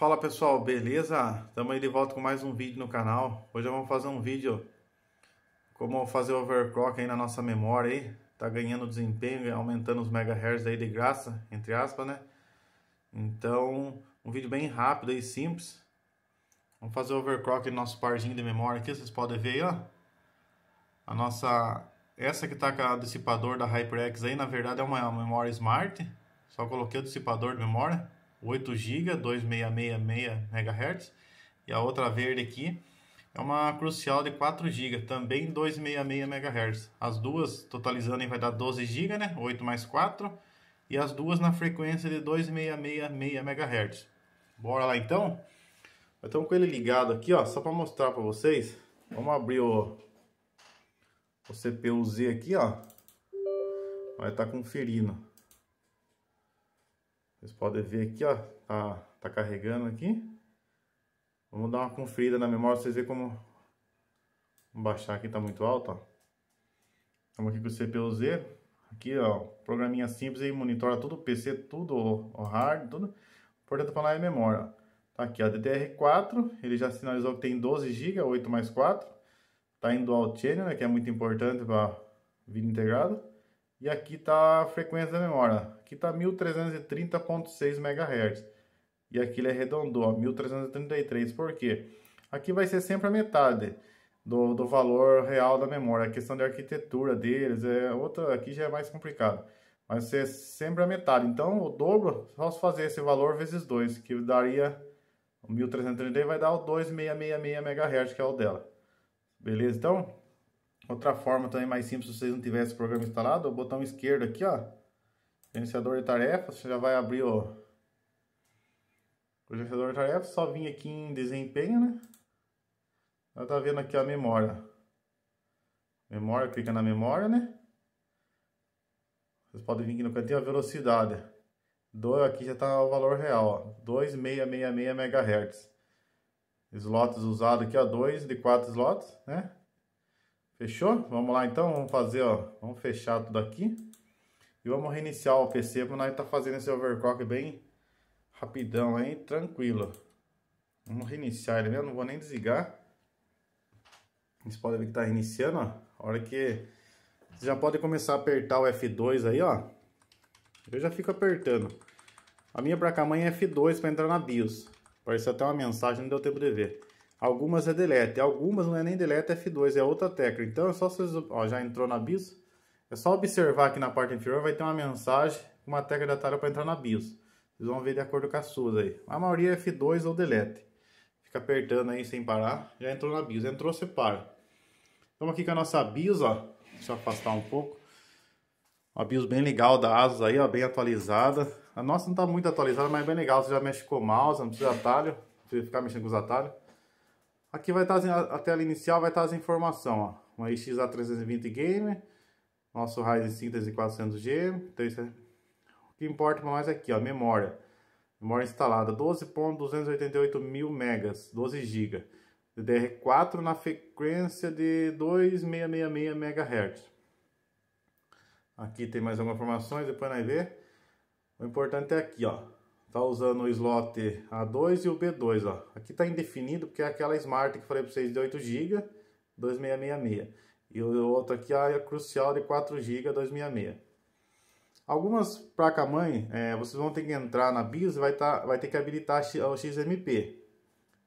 Fala pessoal, beleza? Estamos aí de volta com mais um vídeo no canal. Hoje vamos fazer um vídeo como fazer overclock aí na nossa memória aí. Tá ganhando desempenho, aumentando os megahertz aí de graça, entre aspas, né? Então, um vídeo bem rápido e simples. Vamos fazer overclock no nosso parzinho de memória aqui, vocês podem ver aí, ó. A nossa... Essa que tá com o dissipador da HyperX aí, na verdade é uma memória Smart. Só coloquei o dissipador de memória. 8 GB, 2666 MHz. E a outra verde aqui é uma crucial de 4 GB, também 266 MHz. As duas totalizando vai dar 12 GB, né? 8 mais 4. E as duas na frequência de 2666 MHz. Bora lá então? Estamos com ele ligado aqui, ó, só para mostrar para vocês. Vamos abrir o, o CPU-Z aqui, ó. Vai estar tá conferindo. Vocês podem ver aqui, ó, tá, tá carregando aqui. Vamos dar uma conferida na memória pra vocês verem como... Vamos baixar aqui, tá muito alto, ó. Estamos aqui com o CPU-Z. Aqui, ó, programinha simples aí, monitora tudo, PC, tudo, o hard, tudo. Portanto, é falar é memória, ó. Tá aqui, ó, DDR4, ele já sinalizou que tem 12 GB, 8 mais 4. Tá em dual channel, né, que é muito importante para vídeo integrado. E aqui está a frequência da memória. Aqui está 1330.6 MHz. E aqui ele arredondou, é 1333. Por quê? Aqui vai ser sempre a metade do, do valor real da memória. A questão de arquitetura deles é outra. Aqui já é mais complicado. Vai ser sempre a metade. Então, o dobro, só se fazer esse valor vezes 2, que daria 1330 vai dar o 2666 MHz, que é o dela. Beleza? Então, Outra forma também mais simples, se vocês não tivessem o programa instalado, é o botão esquerdo aqui, ó. Gerenciador de tarefas, você já vai abrir ó, o gerenciador de tarefas, só vir aqui em desempenho, né? Já tá vendo aqui a memória. Memória, clica na memória, né? Vocês podem vir aqui no cantinho a velocidade. Do aqui já tá o valor real, ó. 2666 MHz. Slots usados aqui, ó, 2 de 4 slots, né? Fechou? Vamos lá então, vamos fazer, ó, vamos fechar tudo aqui. E vamos reiniciar o PC para nós tá fazendo esse overclock bem rapidão aí, tranquilo. Vamos reiniciar ele mesmo, não vou nem desligar. Vocês podem ver que tá reiniciando, ó. A hora que você já pode começar a apertar o F2 aí, ó. Eu já fico apertando. A minha pra cá mãe é F2 para entrar na BIOS. Apareceu até uma mensagem, não deu tempo de ver. Algumas é delete, algumas não é nem delete é F2, é outra tecla. Então é só vocês, ó, já entrou na BIOS. É só observar aqui na parte inferior, vai ter uma mensagem, uma tecla de atalho para entrar na BIOS. Vocês vão ver de acordo com as suas aí. A maioria é F2 ou delete. Fica apertando aí sem parar, já entrou na BIOS. Entrou, você para. Estamos aqui com a nossa BIOS, ó. Deixa eu afastar um pouco. Uma BIOS bem legal da ASUS aí, ó, bem atualizada. A nossa não está muito atualizada, mas é bem legal. Você já mexe com o mouse, não precisa de atalho. Não precisa ficar mexendo com os atalhos. Aqui vai estar a tela inicial, vai estar as informações, ó. Uma XA 320 Gamer, nosso Ryzen 5 400 g então, é, o que importa mais é aqui, ó, memória. Memória instalada 12.288 mil megas, 12 GB. DDR4 na frequência de 2666 MHz. Aqui tem mais algumas informações, depois nós vê. O importante é aqui, ó. Tá usando o slot A2 e o B2, ó. Aqui tá indefinido porque é aquela Smart que falei para vocês de 8 GB, 2666. E o outro aqui ah, é a Crucial de 4 GB, 2666. Algumas placa-mãe, é, vocês vão ter que entrar na BIOS e vai, tá, vai ter que habilitar o XMP.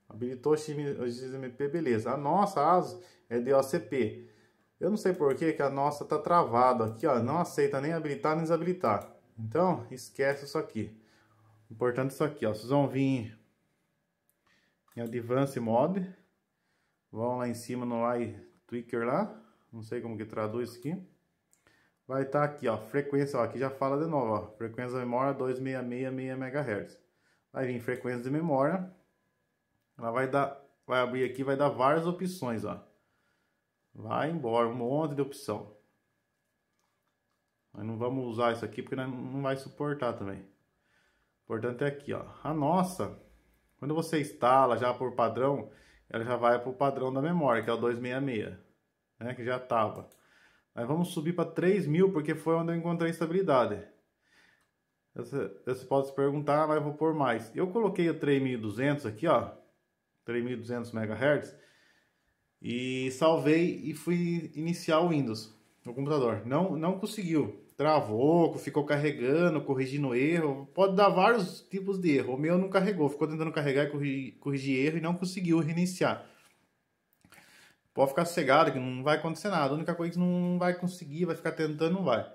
Habilitou o XMP, beleza. A nossa ASUS é DOCP. Eu não sei por que a nossa tá travada aqui, ó. Não aceita nem habilitar nem desabilitar. Então, esquece isso aqui. Importante isso aqui, ó. Vocês vão vir em Advanced Mod. Vão lá em cima no I Tweaker lá. Não sei como que traduz isso aqui. Vai estar tá aqui, ó. Frequência, ó. Aqui já fala de novo, ó. Frequência da memória 2666 MHz. Vai vir frequência de memória. Ela vai dar... Vai abrir aqui, vai dar várias opções, ó. Vai embora, um monte de opção. Nós não vamos usar isso aqui porque não vai suportar também importante é aqui, ó. A nossa, quando você instala já por padrão, ela já vai para o padrão da memória, que é o 266, né? Que já estava. Aí vamos subir para 3000, porque foi onde eu encontrei estabilidade. Você, você pode se perguntar, ah, mas eu vou pôr mais. Eu coloquei o 3200 aqui, ó. 3200 MHz. E salvei e fui iniciar o Windows no computador. Não, não conseguiu travou, ficou carregando, corrigindo erro. Pode dar vários tipos de erro. O meu não carregou, ficou tentando carregar e corrigir, corrigir erro e não conseguiu reiniciar. Pode ficar cegado que não vai acontecer nada. A única coisa que não vai conseguir, vai ficar tentando, não vai.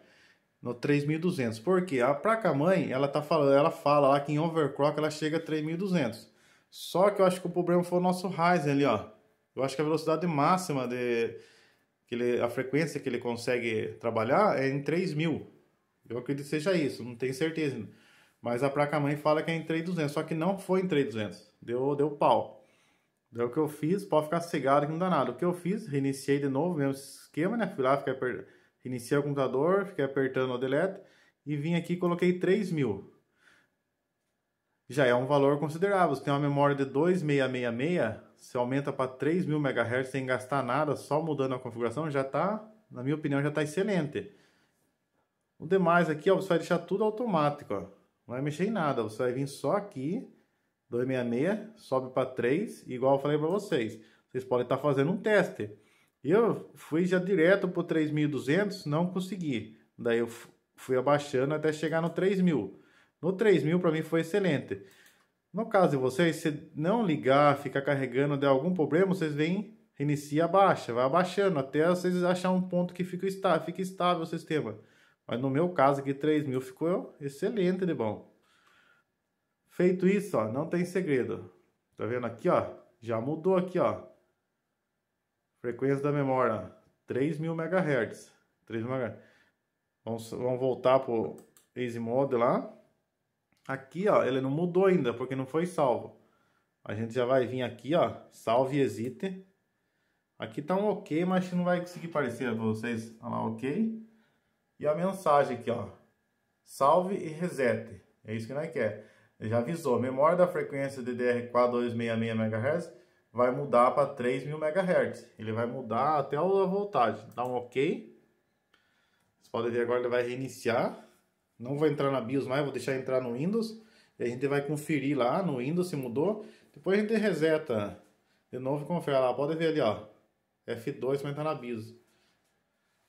No 3200. Por quê? A placa-mãe, ela tá falando, ela fala lá que em overclock ela chega a 3200. Só que eu acho que o problema foi o nosso Ryzen ali, ó. Eu acho que a velocidade máxima de que ele, a frequência que ele consegue trabalhar é em 3000. mil. Eu acredito que seja isso, não tenho certeza. Mas a placa mãe fala que é em 3.200, só que não foi em 3.200. Deu, deu pau. Daí o que eu fiz, pode ficar cegado que não dá nada. O que eu fiz, reiniciei de novo, mesmo esquema, né? Fui lá, fiquei aper... reiniciei o computador, fiquei apertando o delete e vim aqui e coloquei 3000. mil. Já é um valor considerável. Se tem uma memória de 2666, você aumenta para 3.000 MHz sem gastar nada, só mudando a configuração, já está, na minha opinião, já está excelente. O demais aqui, ó, você vai deixar tudo automático, ó. Não vai mexer em nada, você vai vir só aqui, 266, sobe para 3, igual eu falei para vocês. Vocês podem estar tá fazendo um teste. Eu fui já direto para 3.200, não consegui. Daí eu fui abaixando até chegar no 3.000. No 3.000 para mim foi excelente. No caso de vocês, se não ligar, ficar carregando, der algum problema, vocês vêm, inicia a baixa, vai abaixando até vocês achar um ponto que fica, estável, fica estável o sistema. Mas no meu caso aqui, 3 mil ficou excelente de bom. Feito isso, ó, não tem segredo. Tá vendo aqui, ó? Já mudou aqui, ó. Frequência da memória, 3000 MHz. 3000 MHz. Vamos, vamos voltar pro Easy Mode lá. Aqui, ó, ele não mudou ainda, porque não foi salvo. A gente já vai vir aqui, ó, salve e exite. Aqui tá um ok, mas não vai conseguir aparecer para vocês. Olha lá, ok. E a mensagem aqui, ó. Salve e resete. É isso que nós quer. Ele já avisou. Memória da frequência DDR4266 MHz vai mudar para 3000 MHz. Ele vai mudar até a voltagem. Dá um ok. Vocês podem ver agora ele vai reiniciar. Não vou entrar na BIOS mais, vou deixar entrar no Windows. E a gente vai conferir lá no Windows se mudou. Depois a gente reseta de novo e confere lá. Pode ver ali, ó. F2 vai entrar na BIOS.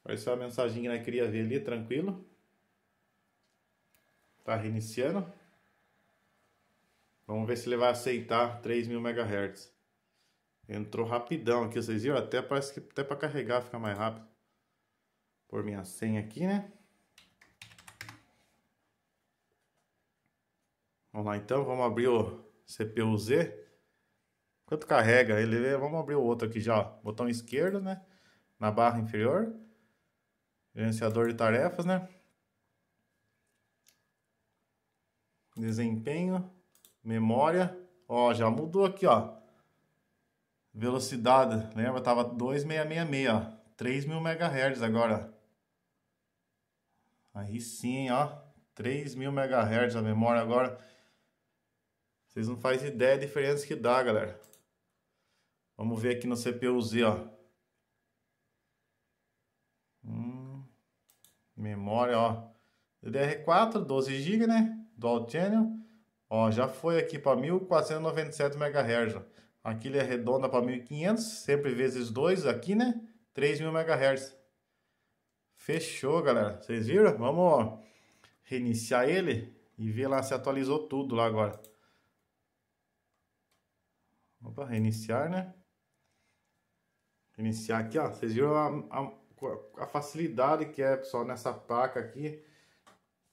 Apareceu a mensagem que nós queria ver ali, tranquilo. Tá reiniciando. Vamos ver se ele vai aceitar 3000 MHz. Entrou rapidão aqui, vocês viram? Até parece que até para carregar fica mais rápido. Por minha senha aqui, né? Vamos lá então, vamos abrir o CPU-Z. Enquanto carrega ele, é, vamos abrir o outro aqui já, ó. botão esquerdo, né? Na barra inferior. Gerenciador de tarefas, né? Desempenho, memória. Ó, já mudou aqui, ó. Velocidade, lembra? Tava 2666, ó. 3000 MHz agora. Aí sim, ó. 3000 MHz a memória agora. Vocês não fazem ideia da diferença que dá, galera. Vamos ver aqui no CPU-Z, ó. Hum, memória, ó. DDR4, 12 GB, né? Dual Channel. Ó, já foi aqui para 1497 MHz. Ó. Aqui ele arredonda para 1500, sempre vezes 2 aqui, né? 3000 MHz. Fechou, galera. Vocês viram? Vamos ó, reiniciar ele e ver lá se atualizou tudo lá agora. Opa, reiniciar, né? Reiniciar aqui, ó. Vocês viram a, a, a facilidade que é, pessoal, nessa placa aqui.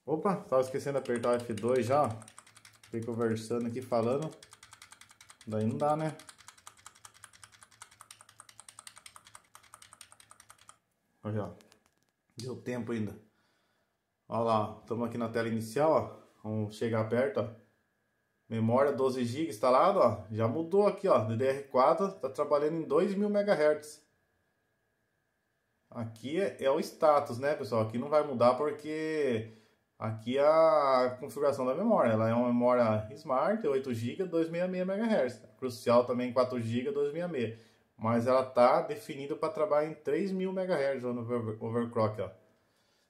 Opa, tava esquecendo de apertar F2 já, ó. Fiquei conversando aqui, falando. Daí não dá, né? Olha, ó. Deu tempo ainda. Olha lá, estamos aqui na tela inicial, ó. Vamos chegar perto, ó. Memória 12 GB instalado, ó, já mudou aqui, ó, DDR4 está trabalhando em 2000 MHz. Aqui é, é, o status, né, pessoal? Aqui não vai mudar porque aqui a configuração da memória, ela é uma memória Smart, 8 GB, 266 MHz. Crucial também 4 GB, 266. Mas ela tá definida para trabalhar em 3000 MHz ó, no overclock, ó.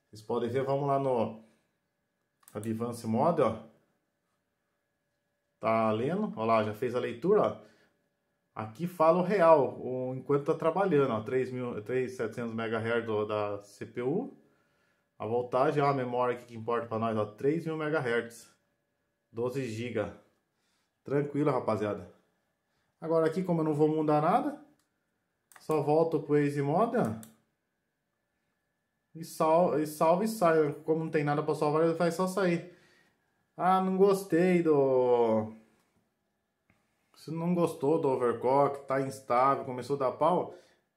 Vocês podem ver, vamos lá no Advanced Mode, ó. Tá lendo? Olha lá, já fez a leitura. Ó. Aqui fala o real, o, enquanto tá trabalhando. Ó, 3.700 MHz da CPU. A voltagem, ó, a memória que importa para nós, ó, 3.000 MHz. 12 GB. Tranquilo, rapaziada. Agora aqui, como eu não vou mudar nada, só volto pro Waze Modern. E, sal, e salve e sai. Como não tem nada para salvar, ele vai só sair. Ah, não gostei do. Se não gostou do overclock, tá instável, começou a dar pau.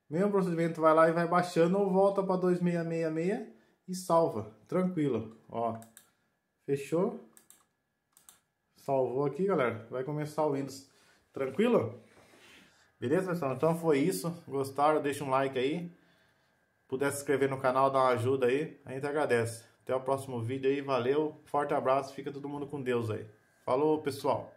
Mesmo procedimento vai lá e vai baixando ou volta para 2666 e salva. Tranquilo, ó. Fechou. Salvou aqui, galera. Vai começar o Windows. Tranquilo? Beleza, pessoal? Então foi isso. Gostaram? Deixa um like aí. Puder se inscrever no canal, dá uma ajuda aí. A gente agradece. Até o próximo vídeo aí, valeu, forte abraço, fica todo mundo com Deus aí. Falou, pessoal!